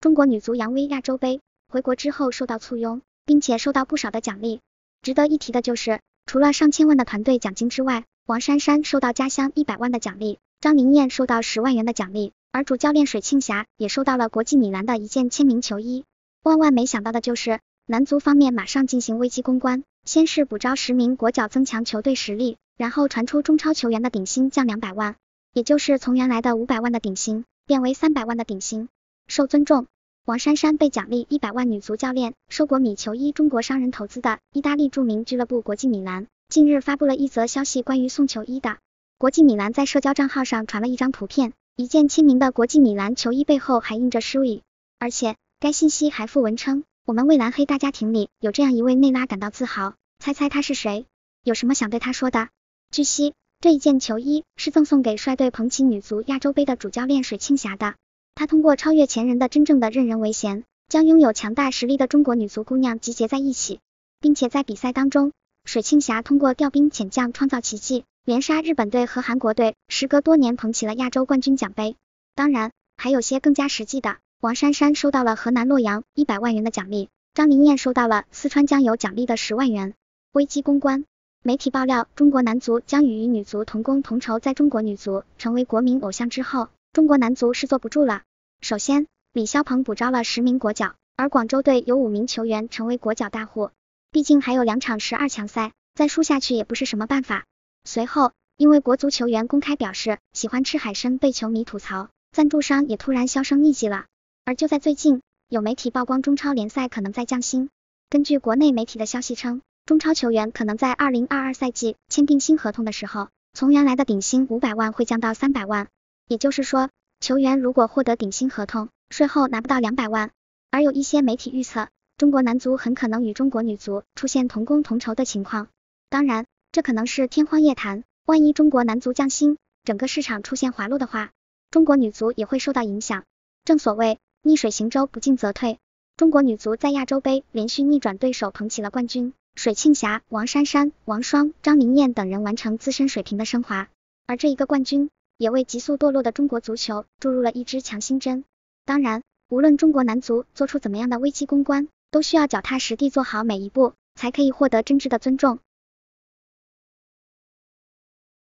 中国女足扬威亚洲杯，回国之后受到簇拥，并且受到不少的奖励。值得一提的就是，除了上千万的团队奖金之外，王珊珊收到家乡一百万的奖励，张宁艳收到十万元的奖励，而主教练水庆霞也收到了国际米兰的一件签名球衣。万万没想到的就是，男足方面马上进行危机公关，先是补招十名国脚增强球队实力，然后传出中超球员的顶薪降两百万，也就是从原来的五百万的顶薪变为三百万的顶薪。受尊重，王珊珊被奖励一百万。女足教练收国米球衣，中国商人投资的意大利著名俱乐部国际米兰近日发布了一则消息，关于送球衣的。国际米兰在社交账号上传了一张图片，一件签名的国际米兰球衣背后还印着 Shui，而且该信息还附文称，我们为蓝黑大家庭里有这样一位内拉感到自豪。猜猜他是谁？有什么想对他说的？据悉，这一件球衣是赠送给率队捧起女足亚洲杯的主教练水庆霞的。她通过超越前人的真正的任人唯贤，将拥有强大实力的中国女足姑娘集结在一起，并且在比赛当中，水庆霞通过调兵遣将创造奇迹，连杀日本队和韩国队，时隔多年捧起了亚洲冠军奖杯。当然，还有些更加实际的，王珊珊收到了河南洛阳一百万元的奖励，张明艳收到了四川江油奖励的十万元。危机公关，媒体爆料中国男足将与女足同工同酬，在中国女足成为国民偶像之后，中国男足是坐不住了。首先，李霄鹏补招了十名国脚，而广州队有五名球员成为国脚大户。毕竟还有两场十二强赛，再输下去也不是什么办法。随后，因为国足球员公开表示喜欢吃海参，被球迷吐槽，赞助商也突然销声匿迹了。而就在最近，有媒体曝光中超联赛可能在降薪。根据国内媒体的消息称，中超球员可能在二零二二赛季签订新合同的时候，从原来的顶薪五百万会降到三百万，也就是说。球员如果获得顶薪合同，税后拿不到两百万，而有一些媒体预测，中国男足很可能与中国女足出现同工同酬的情况，当然，这可能是天方夜谭。万一中国男足降薪，整个市场出现滑落的话，中国女足也会受到影响。正所谓逆水行舟，不进则退。中国女足在亚洲杯连续逆转对手，捧起了冠军。水庆霞、王珊珊、王霜、张琳艳等人完成自身水平的升华，而这一个冠军。也为急速堕落的中国足球注入了一支强心针。当然，无论中国男足做出怎么样的危机公关，都需要脚踏实地做好每一步，才可以获得真挚的尊重。